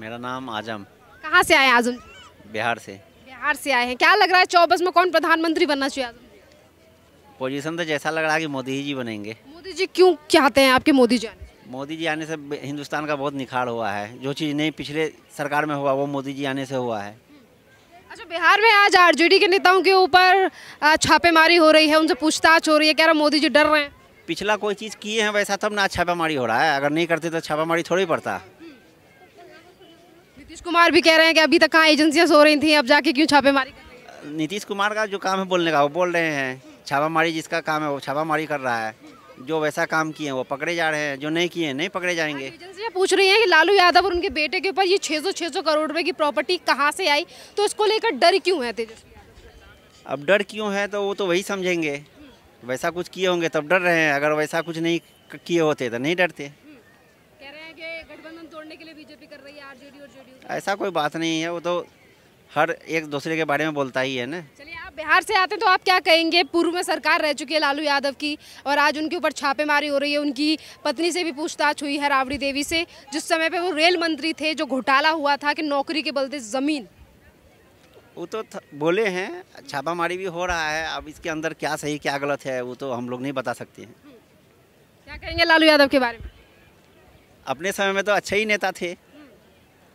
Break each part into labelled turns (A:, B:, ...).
A: मेरा नाम आजम
B: कहाँ से आए आजम बिहार से बिहार से आए हैं क्या लग रहा है चौबीस में कौन प्रधानमंत्री बनना चाहिए आजम
A: पोजीशन तो जैसा लग रहा है कि मोदी जी बनेंगे
B: मोदी जी क्यों चाहते हैं आपके मोदी जी
A: मोदी जी आने से हिंदुस्तान का बहुत निखार हुआ है जो चीज़ नहीं पिछले सरकार में हुआ वो मोदी जी आने से हुआ है
B: अच्छा बिहार में आज आरजेडी के नेताओं के ऊपर छापेमारी हो रही है उनसे पूछताछ हो रही है कह रहा मोदी जी डर रहे हैं
A: पिछला कोई चीज़ किए हैं वैसा तब ना छापामारी हो रहा है अगर नहीं करते तो छापामारी थोड़ी पड़ता
B: नीतीश कुमार भी कह रहे हैं कि अभी तक कहाँ एजेंसियाँ सो रही थी अब जाके क्यों छापेमारी
A: नीतीश कुमार का जो काम है बोलने का वो बोल रहे हैं छापामारी जिसका काम है वो छापामारी कर रहा है जो वैसा काम किए हैं वो पकड़े जा रहे हैं जो नहीं किए नहीं पकड़े जाएंगे हाँ,
B: एजेंसियाँ पूछ रही हैं कि लालू यादव और उनके बेटे के ऊपर ये सौ छः सौ करोड़ रुपए की प्रॉपर्टी कहाँ से आई तो इसको लेकर डर क्यों है तेजस्वी
A: अब डर क्यों है तो वो तो वही समझेंगे वैसा कुछ किए होंगे तब डर रहे हैं अगर वैसा कुछ नहीं किए होते तो नहीं डरते
B: गठबंधन तोड़ने के लिए बीजेपी कर रही है आरजेडी
A: और जेडीयू ऐसा कोई बात नहीं है वो तो हर एक दूसरे के बारे में बोलता ही है ना चलिए
B: आप बिहार से आते हैं तो आप क्या कहेंगे पूर्व में सरकार रह चुकी है लालू यादव की और आज उनके ऊपर छापेमारी हो रही है उनकी पत्नी से भी पूछताछ हुई है राबड़ी देवी से जिस समय पे वो रेल मंत्री थे जो घोटाला हुआ था कि नौकरी के बलते ज़मीन
A: वो तो बोले हैं छापामारी भी हो रहा है अब इसके अंदर क्या सही क्या गलत है वो तो हम लोग नहीं बता सकते हैं हम्म।
B: क्या कहेंगे लालू यादव के बारे में
A: अपने समय में तो अच्छे ही नेता थे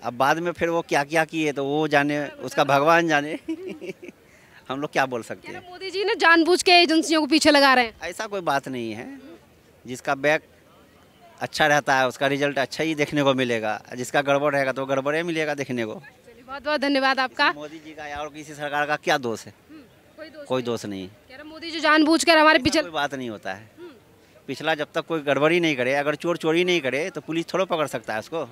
A: अब बाद में फिर वो क्या क्या किए तो वो जाने उसका भगवान जाने हम लोग क्या बोल सकते हैं
B: मोदी जी ने जानबूझ के एजेंसियों को पीछे लगा रहे
A: हैं ऐसा कोई बात नहीं है जिसका बैग अच्छा रहता है उसका रिजल्ट अच्छा ही देखने को मिलेगा जिसका गड़बड़ रहेगा तो गड़बड़े मिलेगा देखने को
B: बहुत बहुत धन्यवाद आपका मोदी जी का
A: और किसी सरकार का क्या दोष है हम्म, कोई दोष नहीं, मोदी जी जानबूझ कर हमारे पीछे बात नहीं होता है पिछला जब तक कोई गड़बड़ी नहीं करे अगर चोर चोरी नहीं करे तो पुलिस थोड़ा पकड़ सकता है उसको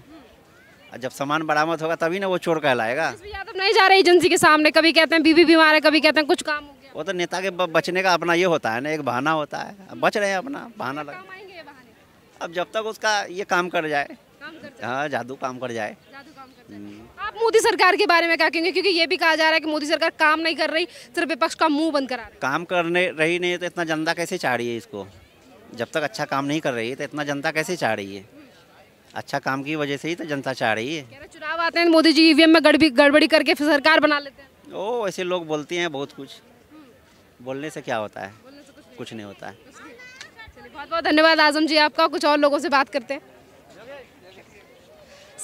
A: जब सामान बरामद होगा तभी ना वो चोर कहलाएगा
B: यादव नहीं जा रहे एजेंसी के सामने कभी कहते हैं बीबी बीमार है कभी कहते हैं कुछ काम हो
A: गया वो तो नेता के बचने का अपना ये होता है ना एक बहाना होता है बच रहे हैं अपना बहाना लगा अब जब तक उसका ये काम कर जाए हाँ जादू काम कर जाए
B: हम्म। आप मोदी सरकार के बारे में क्या कहेंगे क्योंकि ये भी कहा जा रहा है कि मोदी सरकार काम नहीं कर रही सिर्फ विपक्ष का मुंह बंद करा रही
A: काम करने रही नहीं तो इतना जनता कैसे चाह रही है इसको जब तक अच्छा काम नहीं कर रही है तो इतना जनता कैसे चाह रही है अच्छा काम की वजह से ही तो जनता चाह रही है
B: चुनाव आते हैं मोदी जी ईवीएम e में गड़बी गड़बड़ी करके फिर सरकार बना लेते
A: हैं ओ ऐसे लोग बोलते हैं बहुत कुछ बोलने से क्या होता है कुछ, कुछ नहीं होता है
B: बहुत बहुत धन्यवाद आजम जी आपका कुछ और लोगों से बात करते हैं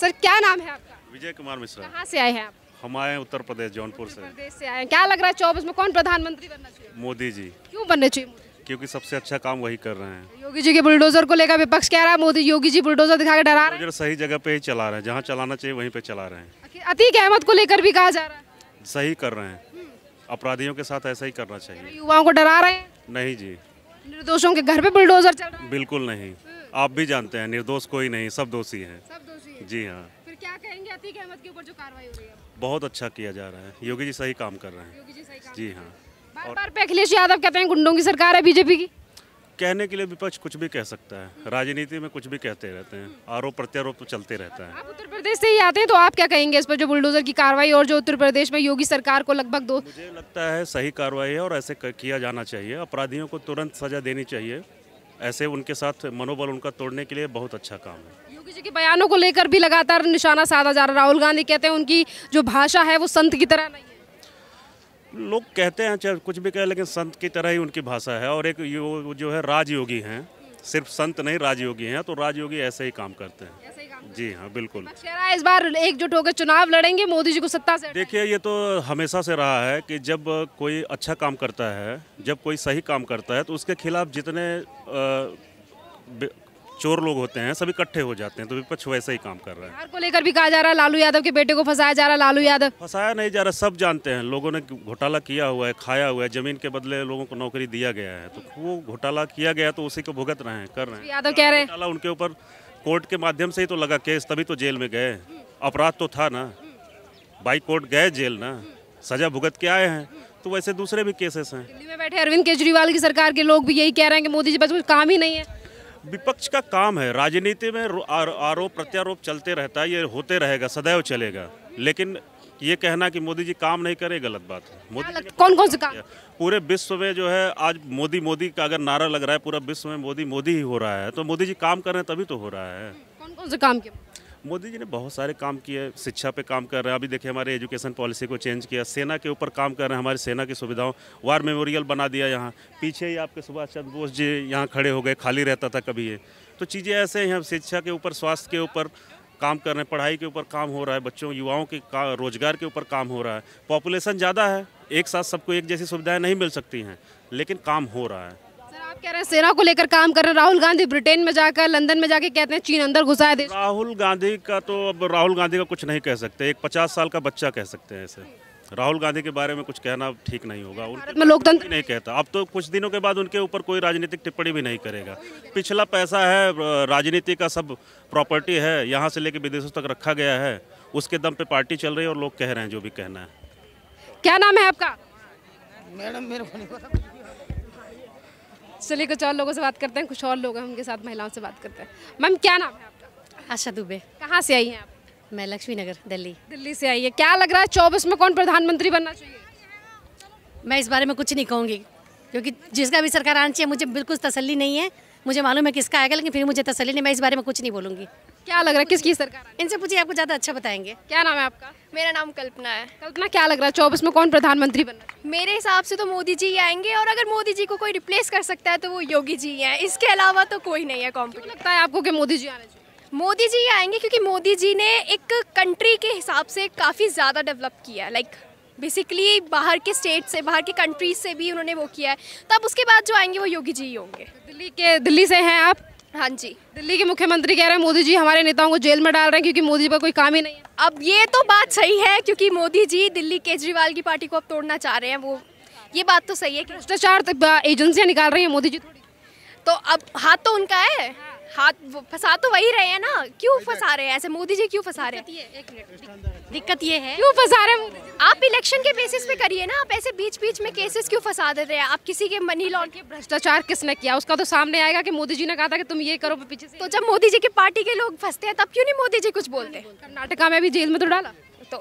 B: सर क्या नाम है आपका
C: विजय कुमार मिश्रा कहाँ से आए हैं आप हम आए उत्तर प्रदेश जौनपुर से
B: आए हैं क्या लग रहा है चौबीस में कौन प्रधानमंत्री बनना
C: चाहिए मोदी जी
B: क्यों बनने चाहिए
C: क्योंकि सबसे अच्छा काम वही कर रहे हैं
B: योगी जी के बुलडोजर को लेकर विपक्ष कह रहा है मोदी योगी जी बुलडोजर दिखा के डरा रहे
C: हैं सही जगह पे ही चला रहे हैं जहाँ चलाना चाहिए वहीं पे चला रहे हैं
B: अतीक अहमद को लेकर भी कहा जा रहा
C: है सही कर रहे हैं अपराधियों के साथ ऐसा ही करना चाहिए
B: युवाओं को डरा रहे हैं नहीं जी निर्दोषों के घर पे बुलडोजर चल
C: बिल्कुल नहीं आप भी जानते हैं निर्दोष कोई नहीं सब दोषी है जी हाँ
B: क्या कहेंगे अतीक अहमद
C: के ऊपर जो कार्रवाई हो रही है बहुत अच्छा किया जा रहा है योगी जी सही काम कर रहे हैं जी हाँ बार बार
B: पे अखिलेश यादव कहते हैं गुंडों की सरकार है बीजेपी की
C: कहने के लिए विपक्ष कुछ भी कह सकता है राजनीति में कुछ भी कहते रहते हैं आरोप प्रत्यारोप तो चलते रहता है आप उत्तर
B: प्रदेश से ही आते हैं तो आप क्या कहेंगे इस पर जो बुलडोजर की कार्रवाई और जो उत्तर प्रदेश में योगी सरकार को लगभग दो मुझे
C: लगता है सही कार्रवाई है और ऐसे किया जाना चाहिए अपराधियों को तुरंत सजा देनी चाहिए ऐसे उनके साथ मनोबल उनका तोड़ने के लिए बहुत अच्छा काम है
B: योगी जी के बयानों को लेकर भी लगातार निशाना साधा जा रहा राहुल गांधी कहते हैं उनकी जो भाषा है वो संत की तरह नहीं
C: लोग कहते हैं चाहे कुछ भी कहे लेकिन संत की तरह ही उनकी भाषा है और एक यो, जो है राजयोगी हैं सिर्फ संत नहीं राजयोगी हैं तो राजयोगी ऐसे ही काम करते हैं जी हाँ बिल्कुल
B: इस बार एकजुट होकर चुनाव लड़ेंगे मोदी जी को सत्ता से
C: देखिए ये तो हमेशा से रहा है कि जब कोई अच्छा काम करता है जब कोई सही काम करता है तो उसके खिलाफ जितने आ, चोर लोग होते हैं सब इकट्ठे हो जाते हैं तो विपक्ष वैसा ही काम कर रहा है
B: को लेकर भी कहा जा रहा है लालू यादव के बेटे को फंसाया जा रहा है लालू यादव
C: फंसाया नहीं जा रहा सब जानते हैं लोगों ने घोटाला किया हुआ है खाया हुआ है जमीन के बदले लोगों को नौकरी दिया गया है तो वो घोटाला किया गया तो उसी को भुगत रहे हैं कर रहे हैं यादव कह रहे हैं उनके ऊपर कोर्ट के माध्यम से ही तो लगा केस तभी तो जेल में गए अपराध तो था ना बाई कोर्ट गए जेल ना सजा भुगत के आए हैं तो वैसे दूसरे भी केसेस हैं दिल्ली
B: में बैठे अरविंद केजरीवाल की सरकार के लोग भी यही कह रहे हैं कि मोदी जी बस कुछ काम ही नहीं है
C: विपक्ष का काम है राजनीति में आरोप प्रत्यारोप चलते रहता है ये होते रहेगा सदैव चलेगा लेकिन ये कहना कि मोदी जी काम नहीं करे गलत बात है
B: मोदी कौन कौन से काम
C: पूरे विश्व में जो है आज मोदी मोदी का अगर नारा लग रहा है पूरा विश्व में मोदी मोदी ही हो रहा है तो मोदी जी काम कर रहे हैं तभी तो हो रहा है
B: कौन कौन से काम किया
C: मोदी जी ने बहुत सारे काम किए शिक्षा पे काम कर रहे हैं अभी देखिए हमारे एजुकेशन पॉलिसी को चेंज किया सेना के ऊपर काम कर रहे हैं हमारी सेना की सुविधाओं वार मेमोरियल बना दिया यहाँ पीछे ही आपके सुभाष चंद्र बोस जी यहाँ खड़े हो गए खाली रहता था कभी ये तो चीज़ें ऐसे हैं शिक्षा के ऊपर स्वास्थ्य के ऊपर काम कर रहे हैं पढ़ाई के ऊपर काम हो रहा है बच्चों युवाओं के रोजगार के ऊपर काम हो रहा है पॉपुलेशन ज़्यादा है एक साथ सबको एक जैसी सुविधाएँ नहीं मिल सकती हैं लेकिन काम हो रहा है
B: आप कह रहे हैं सेना को लेकर काम कर रहे हैं राहुल गांधी ब्रिटेन में जाकर लंदन में जाके कहते हैं चीन अंदर घुसा है
C: राहुल गांधी का तो अब राहुल गांधी का कुछ नहीं कह सकते एक पचास साल का बच्चा कह सकते हैं ऐसे राहुल गांधी के बारे में कुछ कहना ठीक नहीं होगा उनके लोकतंत्र नहीं कहता अब तो कुछ दिनों के बाद उनके ऊपर कोई राजनीतिक टिप्पणी भी नहीं करेगा पिछला पैसा है राजनीति का सब प्रॉपर्टी है यहाँ से लेकर विदेशों तक रखा गया है उसके दम पे पार्टी चल रही है और लोग कह रहे हैं जो भी कहना है
B: क्या नाम है आपका मैडम मेरे को चलिए कुछ और लोगों से बात करते हैं कुछ और लोग हैं उनके साथ महिलाओं से बात करते हैं मैम क्या नाम है आपका आशा दुबे कहाँ से आई हैं आप
D: मैं लक्ष्मी नगर दिल्ली दिल्ली से आई है क्या लग रहा है चौबीस में कौन प्रधानमंत्री बनना चाहिए मैं इस बारे में कुछ नहीं कहूँगी क्योंकि जिसका भी सरकार आना चाहिए मुझे बिल्कुल तसली नहीं है मुझे मालूम है किसका आएगा लेकिन फिर मुझे तसली नहीं मैं इस बारे में कुछ नहीं बोलूँगी क्या लग रहा है किसकी सरकार इनसे पूछिए आपको ज़्यादा अच्छा बताएंगे क्या नाम
E: है आपका मेरा नाम कल्पना है
D: कल्पना क्या लग रहा है चौबीस में कौन प्रधानमंत्री बना
E: मेरे हिसाब से तो मोदी जी ही आएंगे और अगर मोदी जी को कोई रिप्लेस कर सकता है तो वो योगी जी ही हैं इसके अलावा तो कोई नहीं है कॉम्पिटिव लगता है आपको कि मोदी जी आने चाहिए मोदी जी आएंगे क्योंकि मोदी जी ने एक कंट्री के हिसाब से काफ़ी ज़्यादा डेवलप किया है लाइक बेसिकली बाहर के स्टेट से बाहर के कंट्रीज से भी उन्होंने वो किया है तब उसके बाद जो आएंगे वो योगी जी ही होंगे दिल्ली के दिल्ली से हैं आप हाँ जी दिल्ली के मुख्यमंत्री कह रहे हैं मोदी
B: जी हमारे नेताओं को जेल में डाल रहे हैं क्योंकि मोदी जी पर कोई काम
E: ही नहीं है अब ये तो बात सही है क्योंकि मोदी जी दिल्ली केजरीवाल की पार्टी को अब तोड़ना चाह रहे हैं वो ये बात तो सही है भ्रष्टाचार एजेंसियाँ निकाल रही हैं मोदी जी तो अब हाथ तो उनका है हाथ फंसा तो वही रहे हैं ना क्यों फंसा रहे हैं ऐसे मोदी जी क्यों फंसा रहे हैं दिक्कत ये है क्यों फंसा रहे हैं आप इलेक्शन के बेसिस पे करिए ना आप ऐसे बीच बीच में केसेस क्यों फंसा देते हैं आप किसी के मनी लॉन्ड्रिंग
B: भ्रष्टाचार किसने किया उसका तो सामने आएगा कि मोदी
E: जी ने कहा था कि तुम ये करो पीछे से तो जब मोदी जी की पार्टी के लोग फंसते हैं तब क्यों नहीं मोदी जी कुछ बोलते कर्नाटका
B: में भी जेल में तो डाला
E: तो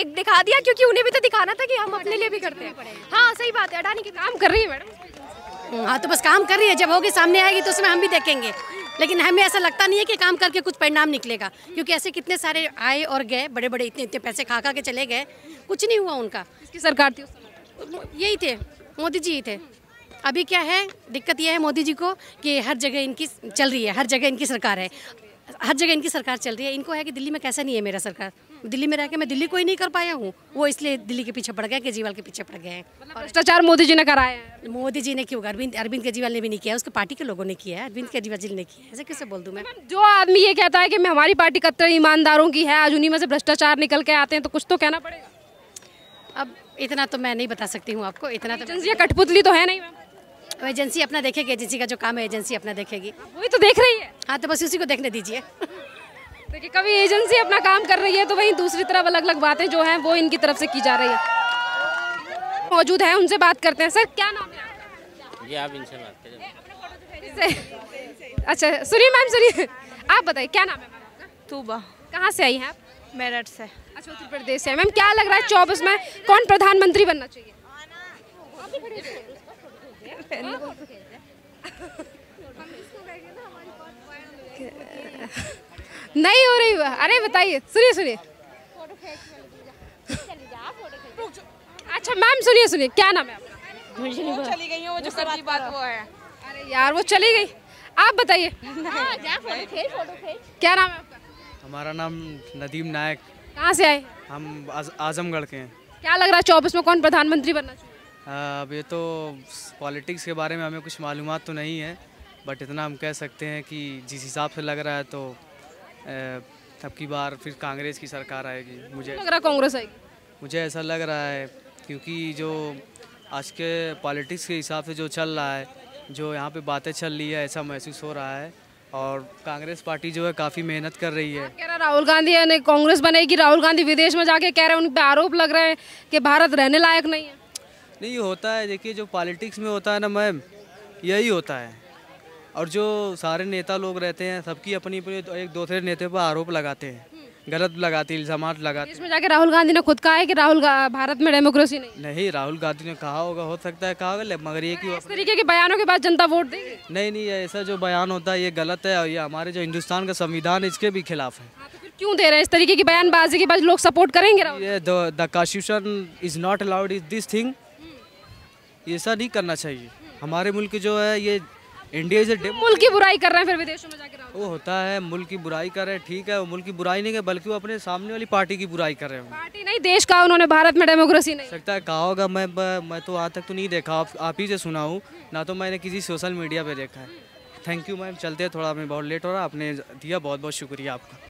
E: एक दिखा दिया क्योंकि उन्हें भी तो दिखाना था कि हम अपने लिए भी करते हैं हाँ सही बात है अडानी के काम कर रही है
D: मैडम हाँ तो बस काम कर रही है जब होगी सामने आएगी तो उसमें हम भी देखेंगे लेकिन हमें ऐसा लगता नहीं है कि काम करके कुछ परिणाम निकलेगा क्योंकि ऐसे कितने सारे आए और गए बड़े बड़े इतने इतने पैसे खा खा के चले गए कुछ नहीं हुआ उनका इसकी सरकार थी यही थे मोदी जी ही थे अभी क्या है दिक्कत यह है मोदी जी को कि हर जगह इनकी चल रही है हर जगह इनकी सरकार है हर जगह इनकी सरकार चल रही है इनको है कि दिल्ली में कैसा नहीं है मेरा सरकार दिल्ली में रह के मैं दिल्ली को ही नहीं कर पाया हूँ वो इसलिए दिल्ली के पीछे पड़ गए केजरीवाल के पीछे पड़ गए हैं मतलब भ्रष्टाचार मोदी जी ने कराया है मोदी जी ने क्यों अरविंद अरविंद केजरीवाल ने भी नहीं किया उसके पार्टी के लोगों ने किया है अरविंद केजरीवाल जी ने किया ऐसे कैसे बोल दूँ मैं
B: जो आदमी ये कहता है कि मैं हमारी पार्टी कत्तर ईमानदारों की है आज
D: उन्हीं में से भ्रष्टाचार निकल के आते हैं तो कुछ तो कहना पड़ेगा अब इतना तो मैं नहीं बता सकती हूँ आपको इतना तो कठपुतली तो है नहीं एजेंसी अपना देखेगी एजेंसी का जो काम है एजेंसी अपना देखेगी हाँ, वही तो देख रही है हाँ तो बस उसी को देखने दीजिए
B: देखिए कभी एजेंसी अपना काम कर रही है तो वहीं दूसरी तरफ अलग अलग बातें जो हैं वो इनकी तरफ से की जा रही है मौजूद है उनसे बात करते हैं सर क्या नाम
C: है आप इनसे बात करिए
B: तो अच्छा सुनिए मैम सुनिए आप बताइए क्या नाम है तूबा कहाँ से आई हैं आप मेरठ से अच्छा उत्तर प्रदेश से मैम क्या लग रहा है चौबीस में कौन प्रधानमंत्री बनना चाहिए नहीं हो रही हुआ अरे बताइए सुनिए सुनिए अच्छा मैम सुनिए सुनिए क्या नाम है आपका चली गई वो जो बात वो है अरे यार वो चली गई आप बताइए हाँ, क्या नाम है
F: हमारा नाम नदीम नायक कहाँ से आए हम आजमगढ़ के हैं
B: क्या लग रहा है चौबीस में कौन प्रधानमंत्री बनना
F: चाहिए अब ये तो पॉलिटिक्स के बारे में हमें कुछ मालूम तो नहीं है बट इतना हम कह सकते हैं कि जिस हिसाब से लग रहा है तो तब की बार फिर कांग्रेस की सरकार आएगी मुझे लग रहा कांग्रेस आएगी मुझे ऐसा लग रहा है क्योंकि जो आज के पॉलिटिक्स के हिसाब से जो चल रहा है जो यहाँ पे बातें चल रही है ऐसा महसूस हो रहा है और कांग्रेस पार्टी जो है काफ़ी मेहनत कर रही है
B: कह रहा राहुल गांधी यानी कांग्रेस बनेगी राहुल गांधी विदेश में जाके कह रहे हैं उन पर आरोप लग रहे हैं कि भारत रहने लायक नहीं है
F: नहीं होता है देखिए जो पॉलिटिक्स में होता है ना मैम यही होता है और जो सारे नेता लोग रहते हैं सबकी अपनी अपनी तो एक दूसरे नेता पर आरोप लगाते हैं हम्म। गलत लगाते इल्जाम लगाते इसमें
B: जाके राहुल गांधी ने खुद कहा है कि राहुल भारत में डेमोक्रेसी नहीं
F: नहीं राहुल गांधी ने कहा होगा हो सकता है कहा होगा मगर ये हाँ, क्यों इस
B: तरीके के बयानों के बाद जनता वोट देगी
F: नहीं नहीं ऐसा जो बयान होता है ये गलत है और ये हमारे जो हिंदुस्तान का संविधान इसके भी खिलाफ है हाँ,
B: तो क्यों दे रहे हैं इस तरीके की बयानबाजी के बाद लोग सपोर्ट करेंगे
F: ये the constitution is not allowed is this thing ऐसा नहीं करना चाहिए हमारे मुल्क जो है ये इंडिया इज
B: मुल्क की बुराई कर रहे हैं फिर विदेशों में जाकर
F: वो होता है मुल्क की बुराई कर रहे हैं ठीक है वो मुल्क की बुराई नहीं है बल्कि वो अपने सामने वाली पार्टी की बुराई कर रहे हैं पार्टी
B: नहीं देश का उन्होंने भारत में डेमोक्रेसी नहीं
F: सकता है कहा होगा मैं मैं तो आज तक तो नहीं देखा आप, ही से सुना हूँ ना तो मैंने किसी सोशल मीडिया पर देखा है थैंक यू मैम चलते थोड़ा मैं बहुत लेट हो रहा आपने दिया बहुत बहुत शुक्रिया आपका